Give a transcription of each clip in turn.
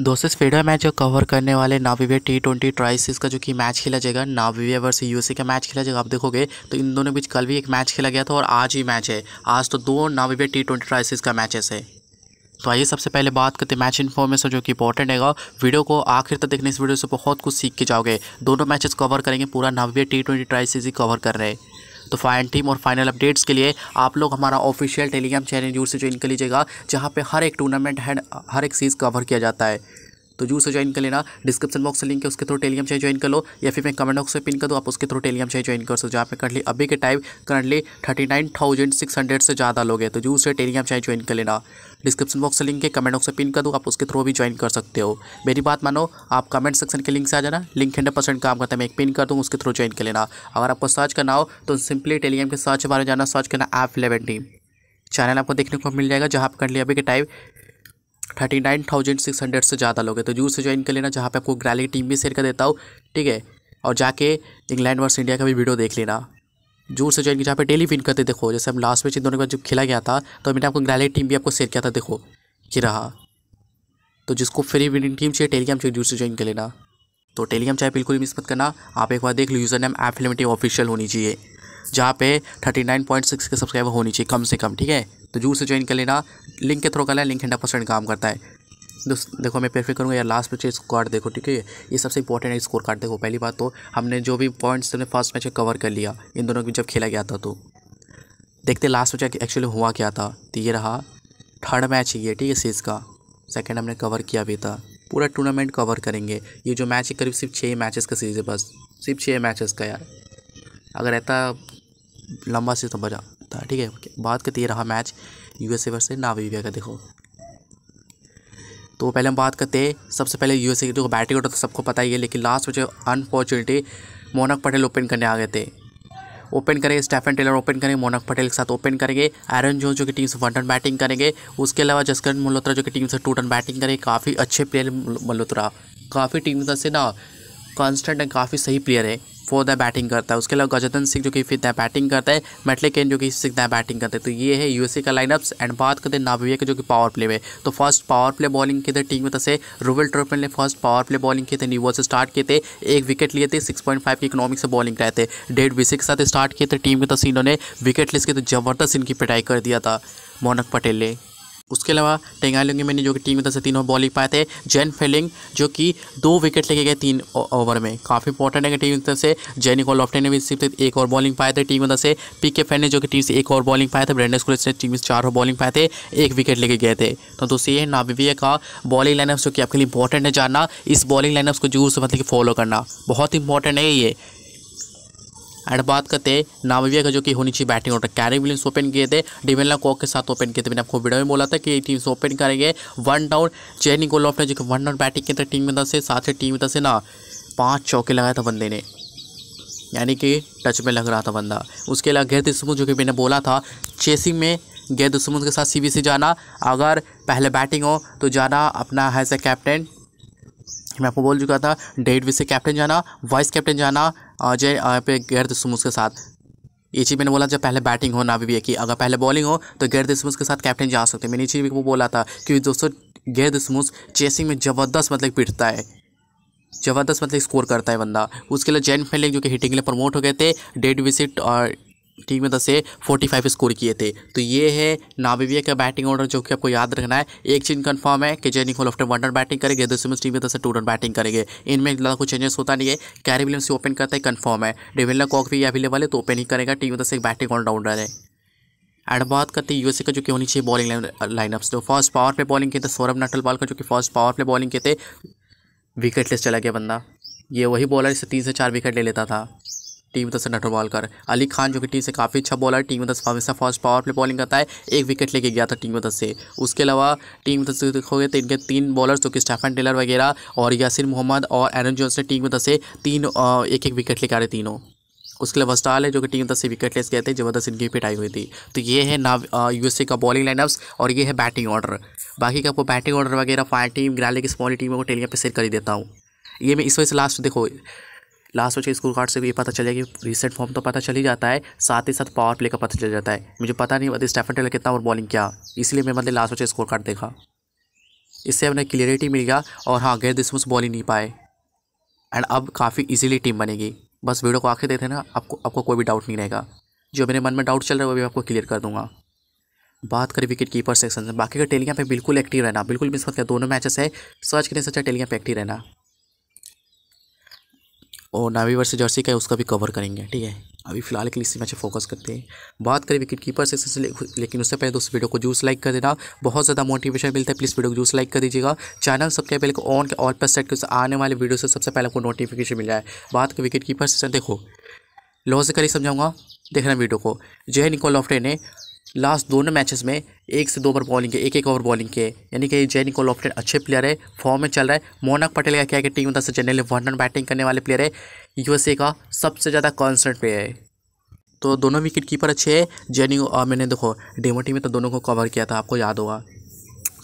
दोस्तों इस video match जो कवर करने वाले नाविवे टी ट्वेंटी ट्राई इसका जो कि मैच खेला जाएगा नाविवे वर्स यूएसए का मैच खेला जाएगा आप देखोगे तो इन दोनों बीच कल भी एक मैच खेला गया था और आज ही मैच है आज तो दो नाविवे टी ट्वेंटी ट्राइसिस का मैचेस है तो आइए सबसे पहले बात करते मैच इन्फॉर्मेशन जो कि इंपॉर्टेंट है वीडियो को आखिर तक देखने इस वीडियो से बहुत कुछ सीख के जाओगे दोनों मैचेस कवर करेंगे पूरा नाविवे टी ट्वेंटी ट्राइसिस ही कवर कर रहे हैं तो फाइन टीम और फाइनल अपडेट्स के लिए आप लोग हमारा ऑफिशियल टेलीग्राम चैनल जरूर से ज्वाइन कर लीजिएगा जहाँ पर हर एक टूर्नामेंट हर एक चीज़ कवर किया जाता है तो जू से ज्वाइन कर लेना डिस्क्रिप्शन बॉक्स से लिंक है उसके थ्रू टेलीग्राम चाहे ज्वाइन कर लो या फिर मैं कमेंट बॉक्स में पिन कर दूँ आप उसके थ्रू टेलीग्राम चाहे ज्वाइन कर सो जहाँ पे करंटली अभी के time currently thirty nine thousand six hundred से ज़्यादा लोग हैं तो जू से टेलीग्राम चाहे ज्वाइन कर लेना डिस्क्रिप्शन बॉक्स से लिंक है कमेंट बॉक्स में पिन कर दूँ आप उसके थ्रू भी ज्वाइन कर सकते हो मेरी बात मानो आप कमेंट सेक्शन के लिंक से आ जाना लिंक हंड्रेड परसेंट काम करता है मैं एक पिन कर दूँ उसके थ्रू ज्वाइन कर लेना अगर आपको सर्च करना हो तो सिंपली टेलीग्राम के सर्च बारे जाना सर्च करना ऐप इलेवन टीम चैनल आपको देखने को मिल जाएगा जहाँ आप करंटली अभी के time thirty nine thousand six hundred से ज़्यादा लोगे तो जरूर से ज्वाइन कर लेना जहाँ पे आपको ग्रैली टीम भी शेयर कर देता हूँ ठीक है और जाके इंग्लैंड वर्स इंडिया का भी वीडियो देख लेना जूर से ज्वाइन किया जहाँ पे डेली विन करते देखो जैसे हम लास्ट मैच इन दोनों के बाद जब खेला गया था तो मैंने आपको ग्रैली टीम भी आपको शेयर किया था देखो ये रहा तो जिसको फ्री विनिंग टीम चाहिए टेलीग्राम चाहिए जूर से ज्वाइन कर लेना तो टेलीग्राम चाहे बिल्कुल मिस मत करना आप एक बार देख लो यूज़र नेम एफिलेमेटिव ऑफिशियल होनी चाहिए जहाँ पे थर्टी नाइन पॉइंट सिक्स के सब्सक्राइबर होनी चाहिए कम से कम ठीक है तो जरूर से ज्वाइन कर लेना लिंक के थ्रू कर है लिंक हंड्रेड परसेंट काम करता है देखो मैं प्रेफर करूँगा यार लास्ट मैच स्कोर देखो ठीक है ये सबसे इंपॉर्टेंट है स्कोर कार्ड देखो पहली बात तो हमने जो भी पॉइंट्स हमने फर्स्ट मैच कवर कर लिया इन दोनों में जब खेला गया था तो देखते लास्ट मैच एक्चुअली हुआ क्या था तो ये रहा थर्ड मैच ये ठीक है सीज़ का सेकेंड हमने कवर किया भी था पूरा टूर्नामेंट कवर करेंगे ये जो मैच है करीब सिर्फ छः मैचेस का सीरीज़ है बस सिर्फ छः मैचेस का यार अगर ऐसा लंबा सीज तो बजा होता है ठीक है बात करते रहा मैच यूएसए वर्सेस नावीबिया का देखो तो पहले हम बात करते हैं सबसे पहले यूएसए की जो बैटिंग ऑर्डर तो सबको पता ही है लेकिन लास्ट में जो अनफॉर्चुनेटली मोनक पटेल ओपन करने आ गए थे ओपन करेंगे स्टेफन टेलर ओपन करेंगे मोनक पटेल के साथ ओपन करेंगे एरन जोन जो कि टीम से वन रन बैटिंग करेंगे उसके अलावा जसकरण मल्होत्रा जो कि टीम से टू रन बैटिंग करेंगे काफ़ी अच्छे प्लेयर मल्होत्रा काफ़ी टीम से ना कॉन्स्टेंट एंड काफ़ी सही प्लेयर है फोर द बैटिंग करता है उसके अलावा गजतन सिंह जो कि फिर द बैटिंग करता है मेटले केन जो कि सिक्स द बैटिंग करते हैं तो ये है यूएसए का लाइनअप्स एंड बात करते हैं नाविया के जो कि पावर प्ले में तो फर्स्ट पावर प्ले बॉलिंग की थे टीम में से रूबल ट्रोपन ने फर्स्ट पावर प्ले बॉलिंग की थे न्यू से स्टार्ट किए थे एक विकेट लिए थे सिक्स पॉइंट फाइव की इकोनॉमिक से बॉलिंग कराए थे डेढ़ विकेट के साथ स्टार्ट किए थे टीम के तसे इन्होंने विकेट लिस्ट की तो जबरदस्त इनकी पिटाई कर दिया था मोनक पटेल ने उसके अलावा टेंगालियों लुंगी मैंने जो कि टीम में दस से तीनों बॉलिंग पाए थे जैन फेलिंग जो कि दो विकेट लेके गए तीन ओवर में काफ़ी इंपॉर्टेंट है टीम की तरफ से जैनी को लॉफ्टे ने भी सिर्फ एक और बॉलिंग पाए थे टीम में दस से पी के फैन ने जो कि टीम से एक और बॉलिंग पाए थे ब्रैंडन स्कूल ने टीम से चार ओवर बॉलिंग पाए थे एक विकेट लेके गए थे तो दोस्तों ये नाबिविया का बॉलिंग लाइनअप जो कि आपके लिए इंपॉर्टेंट है जानना इस बॉलिंग लाइनअप को जरूर से मतलब कि फॉलो करना बहुत इंपॉर्टेंट है ये एंड बात करते हैं नामविया का जो कि होनी चाहिए batting order Craig Williams open किए थे डिमेला कॉक के साथ ओपन किए थे मैंने आपको वीडियो में बोला था कि टीम्स ओपन करेंगे वन डाउन जैनी गोलॉफ ने जो कि वन डाउन बैटिंग के अंदर टीम में दस साथ ही टीम में दस ना पाँच चौके लगाया था बंदे ने यानी कि टच में लग रहा था बंदा उसके अलावा गैर दुश्मन जो कि मैंने बोला था चेसिंग में गैर दुश्मन के साथ सी जाना अगर पहले बैटिंग हो तो जाना अपना हैज़ ए कैप्टन मैं आपको बोल चुका था डेट विसे कैप्टन जाना वाइस कैप्टन जाना अजय पे गैर सुमुस के साथ चीज़ मैंने बोला जब पहले बैटिंग हो ना भी, भी अगर पहले बॉलिंग हो तो गैर स्मूथ के साथ कैप्टन जा सकते हैं मैंने इसी वो बोला था क्योंकि दोस्तों गैर स्मूथ चेसिंग में ज़बरदस्त मतलब पिटता है ज़बरदस्त मतलब स्कोर करता है बंदा उसके लिए जैन फेलिंग जो कि हिटिंग के लिए प्रमोट हो गए थे डेड विसिट और ठीक में मतलब दस से फोर्टी फाइव स्कोर किए थे तो ये है नामीबिया का बैटिंग ऑर्डर जो कि आपको याद रखना है एक चीज कंफर्म है कि जेनिक होलफ्टर वन रन बैटिंग करेंगे में टीम में दस से टू रन बैटिंग करेंगे इनमें ज़्यादा कुछ चेंजेस होता नहीं है कैरी से ओपन करता है कन्फर्म है डेविल्ला कॉक भी अवेलेबल है तो ओपन ही करेगा टीम में दस एक बैटिंग ऑलराउंडर है एंड बात करते हैं यूएसए का जो कि होनी चाहिए बॉलिंग लाइनअप्स तो फर्स्ट पावर पे बॉलिंग किए थे सौरभ बॉल का जो कि फर्स्ट पावर पे बॉलिंग किए थे विकेट लेस चला गया बंदा ये वही बॉलर इससे तीन से चार विकेट ले लेता था टीम दस नटर बॉल कर अली खान जो कि टीम से काफ़ी अच्छा बॉलर टीम दस हमेशा फर्स्ट पावर प्ले बॉलिंग करता है एक विकेट लेके गया था टीम दस से उसके अलावा टीम दस से देखोगे तो इनके तीन बॉलर जो कि स्टेफन टेलर वगैरह और यासिर मोहम्मद और एरन जोन्स ने टीम दस से तीन एक एक विकेट लेकर आ रहे तीनों उसके लिए वस्टाल है जो कि टीम दस से विकेट लेस गए थे जबरदस्त इनकी पिटाई हुई थी तो ये है ना यूएसए का बॉलिंग लाइनअप्स और ये है बैटिंग ऑर्डर बाकी का आपको बैटिंग ऑर्डर वगैरह फायर टीम ग्राली की स्मॉल टीमों को टेलियाँ पे शेयर कर ही देता हूँ ये मैं इस वजह से लास्ट देखो लास्ट में स्कोर कार्ड से ये पता चलेगा कि रिसेट फॉर्म तो पता चल ही जाता है साथ ही साथ पावर प्ले का पता चल जाता है मुझे पता नहीं मतलब स्टेफन टेलर कितना और बॉलिंग किया इसलिए मैं मतलब लास्ट में स्कोर कार्ड देखा इससे हमें क्लियरिटी मिल गया और हाँ गैर दिसमस बॉल ही नहीं पाए एंड अब काफ़ी ईजिली टीम बनेगी बस वीडियो को आखिर देते ना आपको आपको कोई भी डाउट नहीं रहेगा जो मेरे मन में डाउट चल रहा है वो भी आपको क्लियर कर दूंगा बात करें विकेट कीपर सेक्शन से बाकी का टेलियाँ पे बिल्कुल एक्टिव रहना बिल्कुल मिस मत कर दोनों मैचेस है सर्च करने से अच्छा टेलियाँ पे एक्टिव रहना और नावी वर्ष जर्सी का है उसका भी कवर करेंगे ठीक है अभी फिलहाल के लिए इसी मैच फोकस करते हैं बात करें विकेट कीपर से ले, लेकिन उससे पहले दोस्तों वीडियो को जूस लाइक कर देना बहुत ज़्यादा मोटिवेशन मिलता है प्लीज़ वीडियो को जूस लाइक कर दीजिएगा चैनल सब्सक्राइब पहले ऑन के ऑल पर सेट कर आने वाले वीडियो से सबसे पहले आपको नोटिफिकेशन मिल जाए बात करें विकेट कीपर से देखो लॉ से करी समझाऊंगा देखना वीडियो को जय निकोल लॉफ्टे ने लास्ट दोनों मैचेस में एक से दो ओवर बॉलिंग के एक एक ओवर बॉलिंग के यानी कि जय निकोल ऑप्टेड अच्छे प्लेयर है फॉर्म में चल रहा है मोनक पटेल का क्या क्या कि टीम दस से वन रन बैटिंग करने वाले प्लेयर है यूएसए का सबसे ज़्यादा कॉन्सर्ट प्लेयर है तो दोनों विकेट कीपर अच्छे हैं जैनी और मैंने देखो डेमोटी में तो दोनों को कवर किया था आपको याद होगा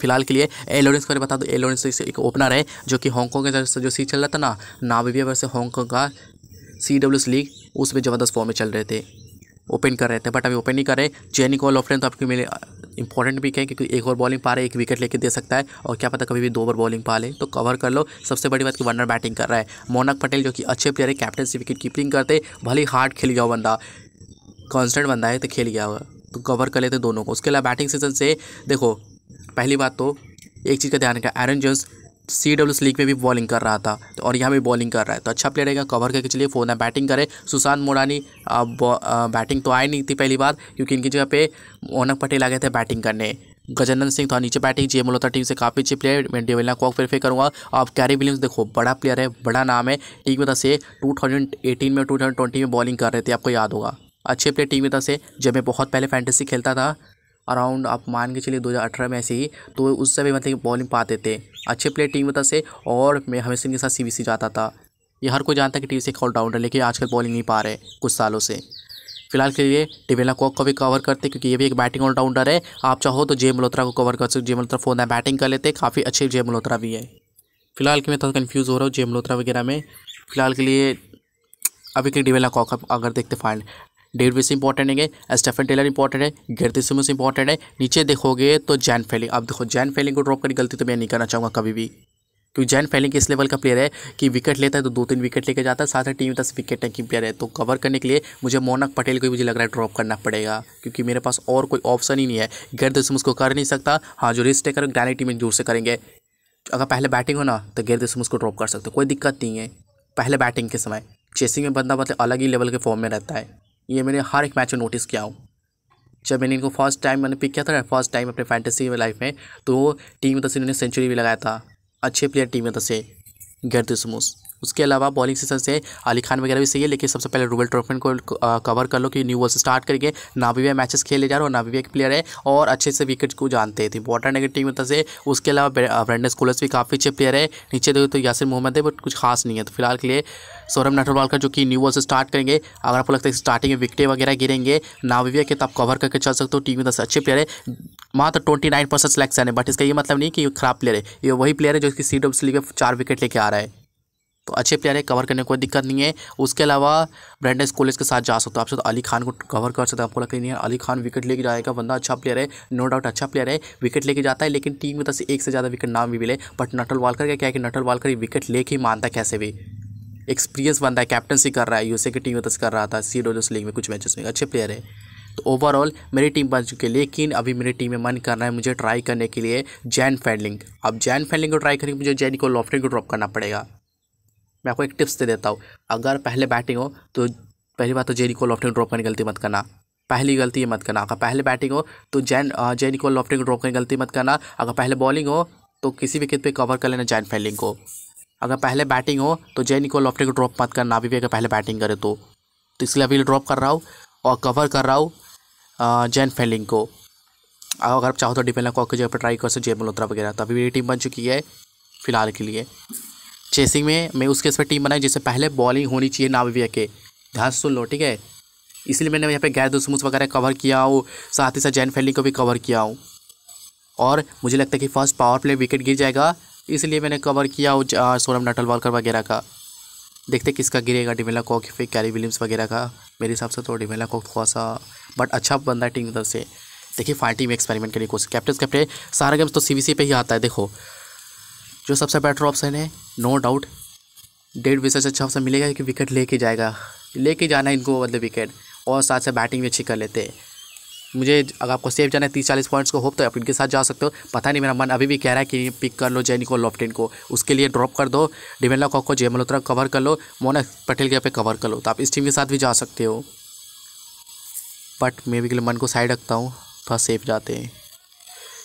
फिलहाल के लिए ए को बता दो तो एलोरेंस एक ओपनर है जो कि हांगकॉन्ग के जो सी चल रहा था ना नाविबिया वर्ष हांगकॉन्ग का सी डब्ल्यू लीग उसमें ज़बरदस्त फॉर्म में चल रहे थे ओपन कर रहे थे बट अभी ओपन नहीं कर रहे जेनिक e और ऑफ्रेन तो आपके मिले इंपॉर्टेंट भी है क्योंकि एक ओवर बॉलिंग पा रहे एक विकेट लेके दे सकता है और क्या पता कभी भी दो ओवर बॉलिंग पा ले तो कवर कर लो सबसे बड़ी बात कि वनर बैटिंग कर रहा है मोनक पटेल जो कि अच्छे प्लेयर है कैप्टनसी विकेट कीपिंग करते भले हार्ड खेल गया बंदा कॉन्स्टेंट बंदा है तो खेल गया हुआ तो कवर कर लेते दोनों को उसके अलावा बैटिंग सीजन से देखो पहली बात तो एक चीज़ का ध्यान रखा Aaron Jones C W league में भी बॉलिंग कर रहा था तो और यहाँ भी बॉलिंग कर रहा है तो अच्छा प्लेयर रहेगा कवर करके चलिए है बैटिंग करे सुशांत मोरानी बैटिंग तो आई नहीं थी पहली बार क्योंकि इनकी जगह पे ओनक पटेल आ गए थे बैटिंग करने गजेंद्र सिंह था नीचे बैटिंग जे मल्होत्रा टीम से काफ़ी अच्छी प्लेयर मैं डेवेलना फिर फिर करूँगा आप कैरी विलियम्स देखो बड़ा प्लेयर है बड़ा नाम है टीम में से टू में टू में बॉलिंग कर रहे थे आपको याद होगा अच्छे प्लेयर टीम की तरह से जब मैं बहुत पहले फैंटेसी खेलता था अराउंड आप मान के चलिए 2018 में ऐसे ही तो उस समय मतलब बॉलिंग पाते थे अच्छे प्लेयर टीम की से और मैं हमेशा इनके साथ सी जाता था ये हर कोई जानता है कि टीम से एक ऑलराउंडर लेकिन आजकल बॉलिंग नहीं पा रहे कुछ सालों से फिलहाल के लिए टिबेला कॉक को भी कवर करते क्योंकि ये भी एक बैटिंग ऑलराउंडर है आप चाहो तो जे मल्होत्रा को कवर कर सकते जे मल्होत्रा फोन है बैटिंग कर लेते काफ़ी अच्छे जे मल्होत्रा भी है फिलहाल के मैं थोड़ा कन्फ्यूज़ हो रहा हूँ जे मल्होत्रा वगैरह में फिलहाल के लिए अभी के डिवेला कॉक अगर देखते फाइनल डेविस इंपॉर्टेंट है स्टेफन टेलर इंपॉर्टेंट है गिरती सिमस इंपॉर्टेंट है नीचे देखोगे तो जैन फेलिंग अब देखो जैन फेलिंग को ड्रॉप करने गलती तो मैं नहीं करना चाहूँगा कभी भी क्योंकि जैन फेलिंग इस लेवल का प्लेयर है कि विकेट लेता है तो दो तीन विकेट लेके जाता है साथ ही टीम दस विकेट टैंकिंग प्लेयर है तो कवर करने के लिए मुझे मोनक पटेल को मुझे लग रहा है ड्रॉप करना पड़ेगा क्योंकि मेरे पास और कोई ऑप्शन ही नहीं है गिरद उसको कर नहीं सकता हाँ जो रिस्ट टेकर ग्रैनी टीम जोर से करेंगे अगर पहले बैटिंग हो ना तो गिरद उसको ड्रॉप कर सकते कोई दिक्कत नहीं है पहले बैटिंग के समय चेसिंग में बंदा मतलब अलग ही लेवल के फॉर्म में रहता है ये मैंने हर एक मैच में नोटिस किया हूँ जब मैंने इनको फर्स्ट टाइम मैंने पिक किया था फर्स्ट टाइम अपने फैंटेसी में लाइफ में तो टीम में से इन्होंने सेंचुरी भी लगाया था अच्छे प्लेयर टीम में से गर्दिसमोस उसके अलावा बॉलिंग सेशन से अली खान वगैरह भी सही है लेकिन सबसे पहले रूबल ट्रॉफमेंट को कवर कर लो कि न्यू वर्ल्ड से स्टार्ट करके नाविविया मैचेस खेले जा रहे हो नाविविया एक प्लेयर है और अच्छे से विकेट को जानते हैं इंपॉर्टेंट तो है टीम से उसके अलावा ब्रेंडन स्कूलर्स भी काफ़ी अच्छे प्लेयर है नीचे देखो तो यासिर मोहम्मद है बट कुछ खास नहीं है तो फिलहाल के लिए सौरभ नटरवाल का जो कि न्यू वर्ल्ड से स्टार्ट करेंगे अगर आपको लगता है स्टार्टिंग में विकटें वगैरह गिरेंगे नाविविया के तो आप कवर करके चल सकते हो टीम में अच्छे प्लेयर है मात्र ट्वेंटी नाइन परसेंट सिलेक्शन है बट इसका ये मतलब नहीं कि ये खराब प्लेयर है ये वही प्लेयर है जो इसकी सी डब्ल्यू लीग में चार विकेट लेके आ रहा है तो अच्छे प्लेयर है कवर करने कोई दिक्कत नहीं है उसके अलावा ब्रांडेस कॉलेज के साथ जा सकते हो आप तो अली खान को कवर कर सकते हैं आपको लगता नहीं है अली खान विकेट लेके जाएगा बंदा अच्छा प्लेयर है नो डाउट अच्छा प्लेयर है विकेट लेके जाता है लेकिन टीम में तरफ तो से एक से ज़्यादा विकेट नाम भी मिले बट नटल वालकर का क्या है कि नटल वालकर विकेट लेके ही मानता है कैसे भी एक्सपीरियंस बनता है कैप्टनसी कर रहा है यूएसए की टीम तक तो कर रहा था सी डोजर्स लीग में कुछ मैचेस में अच्छे प्लेयर है तो ओवरऑल मेरी टीम बन चुकी है लेकिन अभी मेरी टीम में मन कर रहा है मुझे ट्राई करने के लिए जैन फैंडलिंग अब जैन फैंडलिंग को ट्राई करेंगे मुझे जैन को लॉफ्टिंग को ड्रॉप करना पड़ेगा मैं आपको एक टिप्स दे देता हूँ अगर पहले बैटिंग हो तो पहली बात तो जेरी को लॉफ्टिंग ड्रॉप करने गलती मत करना पहली गलती ये मत करना अगर पहले बैटिंग हो तो जैन जैन को लॉफ्टिंग ड्रॉप करने गलती मत करना अगर पहले बॉलिंग हो तो किसी विकेट पर कवर कर लेना जैन फेल्डिंग को अगर पहले बैटिंग हो तो जैन को लॉफ्टिंग ड्रॉप मत करना अभी भी अगर पहले बैटिंग करे तो तो इसलिए अभी ड्रॉप कर रहा हूँ और कवर कर रहा हूँ जैन फेलिंग को और अगर आप चाहो तो डिपेंड कॉक की जगह पर ट्राई कर सकते जय मल्होत्रा वगैरह तो अभी मेरी टीम बन चुकी है फिलहाल के लिए चेसिंग में मैं उसके पर टीम बनाई जिससे पहले बॉलिंग होनी चाहिए नाविया के ध्यान सुन लो ठीक है इसलिए मैंने यहाँ पे गैर दुसमुस वगैरह कवर किया हूँ साथ ही साथ जैन फैलिंग को भी कवर किया हूँ और मुझे लगता है कि फर्स्ट पावर प्ले विकेट गिर जाएगा इसलिए मैंने कवर किया हूँ सोनम नटल वालकर वगैरह का देखते किसका गिरेगा डिमेला कॉक फिर कैरी विलियम्स वगैरह का मेरे हिसाब से तो डिमेला कॉक थोड़ा सा बट अच्छा बन है टीम उधर से देखिए फाइटिंग में एक्सपेरिमेंट करने की कोशिश कैप्टन कैप्टन सारा गेम्स तो सी पे ही आता है देखो जो सबसे बेटर ऑप्शन है नो डाउट डेढ़ विकेट से अच्छा ऑप्शन मिलेगा कि विकेट लेके जाएगा लेके जाना है इनको मतलब विकेट और साथ से बैटिंग भी अच्छी कर लेते हैं मुझे अगर आपको सेफ जाना है तीस चालीस पॉइंट्स को होप तो आप इनके साथ जा सकते हो पता नहीं मेरा मन अभी भी कह रहा है कि पिक कर लो जैनी को लॉफ्टिन को उसके लिए ड्रॉप कर दो डिमेला कॉक को जय मल्होत्रा कवर कर लो मोना पटेल के पे कवर कर लो तो आप इस टीम के साथ भी जा सकते हो बट मे भी के मन को साइड रखता हूँ थोड़ा सेफ जाते हैं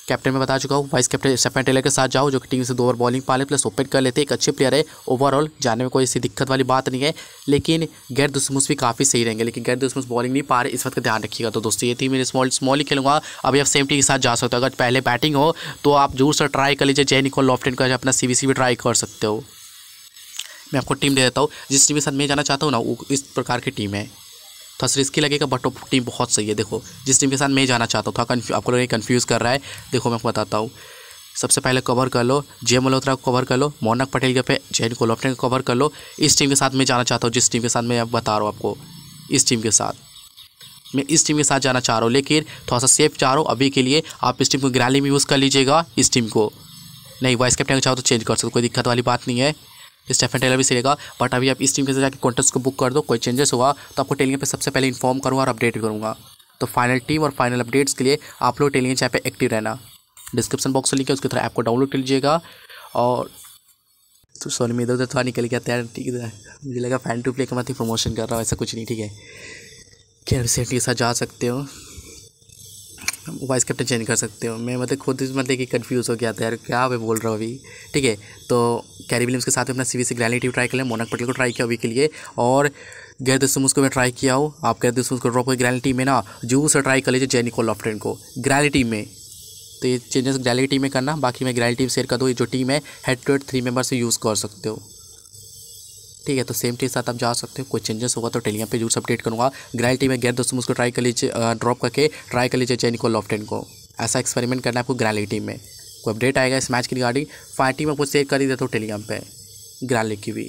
कैप्टन में बता चुका हूँ वाइस कैप्टन सेफन टेलर के साथ जाओ जो कि टीम से दो ओवर बॉलिंग पाले प्लस ओपन कर लेते एक अच्छे प्लेयर है ओवरऑल जाने में कोई ऐसी दिक्कत वाली बात नहीं है लेकिन गैर दुश्मस भी काफ़ी सही रहेंगे लेकिन गैर दुश्मस बॉलिंग नहीं पा रहे इस वक्त ध्यान रखिएगा तो दोस्तों ये थी मेरे स्मॉल स्मॉल ही खेलूंगा अभी आप सेम टीम के साथ जा सकते हो अगर पहले बैटिंग हो तो आप जरूर सर ट्राई कर लीजिए जय निकोल लॉफ्टेन का अपना सी भी ट्राई कर सकते हो मैं आपको टीम दे देता हूँ जिस टीम के साथ मैं जाना चाहता हूँ ना वो इस प्रकार की टीम है थोड़ा तो सा रिस्की लगेगा बट टीम बहुत सही है देखो जिस टीम के साथ मैं जाना चाहता हूँ थोड़ा तो आपको लोग कन्फ्यूज़ कर रहा है देखो मैं आपको बताता हूँ सबसे पहले कवर कर लो जय मल्होत्रा को कवर कर लो मोनक पटेल के पे जैन को लोपटेन को कवर कर लो इस टीम के साथ मैं जाना चाहता हूँ जिस टीम के साथ मैं अब बता रहा हूँ आपको इस टीम के साथ मैं इस टीम के साथ जाना चाह रहा हूँ लेकिन थोड़ा सा सेफ चाह रहा हूँ अभी के लिए आप इस टीम को ग्रैली में यूज़ कर लीजिएगा इस टीम को नहीं वाइस कैप्टन चाहो तो चेंज कर सकते कोई दिक्कत वाली बात नहीं है स्टेफन टेलर भी सीखेगा बट अभी आप इस टीम के साथ जाकर कॉन्टेस्ट को बुक कर दो कोई चेंजेस हुआ तो आपको टेलिंग पर सबसे पहले इन्फॉर्म करूँगा और अपडेट भी करूँगा तो फाइनल टीम और फाइनल अपडेट्स के लिए आप लोग टेलिंग चैप पर एक्टिव रहना डिस्क्रिप्शन बॉक्स से लिखे उसके थ्रा ऐप को डाउनलोड कर लीजिएगा और तो सॉरी मैं इधर उधर थोड़ा निकल गया तैयार ठीक है मुझे लगा फैन टू प्ले का मैं प्रमोशन कर रहा हूँ ऐसा कुछ नहीं ठीक है क्या सेफ्टी के साथ जा सकते हो वाइस कैप्टन चेंज कर सकते हो मैं मतलब खुद मतलब कि कन्फ्यूज़ हो गया था यार क्या मैं बोल रहा हूँ अभी ठीक है तो कैरी विलियम्स के साथ अपना सी वी सी ग्रैनिटी ट्राई कर लिया मोनक पटेल को ट्राई किया अभी के लिए और गैर दुस्मुस को मैं ट्राई किया हूँ आप गैर दुस्मुस को ड्रॉप कर ग्रैनिटी में ना जू से ट्राई कर लीजिए जेनिकोल लॉफ्टन को ग्रैनिटी में तो ये चेंजेस टीम में करना बाकी मैं टीम शेयर कर दूँ जो टीम है head to head three member से यूज़ कर सकते हो ठीक है तो सेम के साथ आप जा सकते हो कोई चेंजेस होगा तो टेलीग्राम पे जरूर अपडेट करूँगा ग्रैल टीम में गैर दोस्तों उसको ट्राई कर लीजिए ड्रॉप करके ट्राई कर लीजिए चैन को लॉफ्टेन को ऐसा एक्सपेरिमेंट करना है आपको ग्रैली टीम में कोई अपडेट आएगा इस मैच की रिगार्डिंग फाइव टीम आपको सेव कर ही देता हूँ टेलीग्राम पर ग्रैली की भी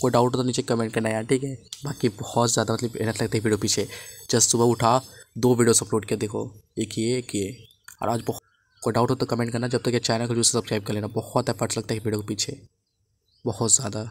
कोई डाउट हो तो नीचे कमेंट करना यार ठीक है बाकी बहुत ज़्यादा मतलब मेहनत लगती है वीडियो पीछे जस्ट सुबह उठा दो वीडियोस अपलोड किया देखो एक ये एक ये और आज बहुत कोई डाउट हो तो कमेंट करना जब तक ये चैनल को जो सब्सक्राइब कर लेना बहुत एफर्ट्स लगता है वीडियो के पीछे बहुत ज़्यादा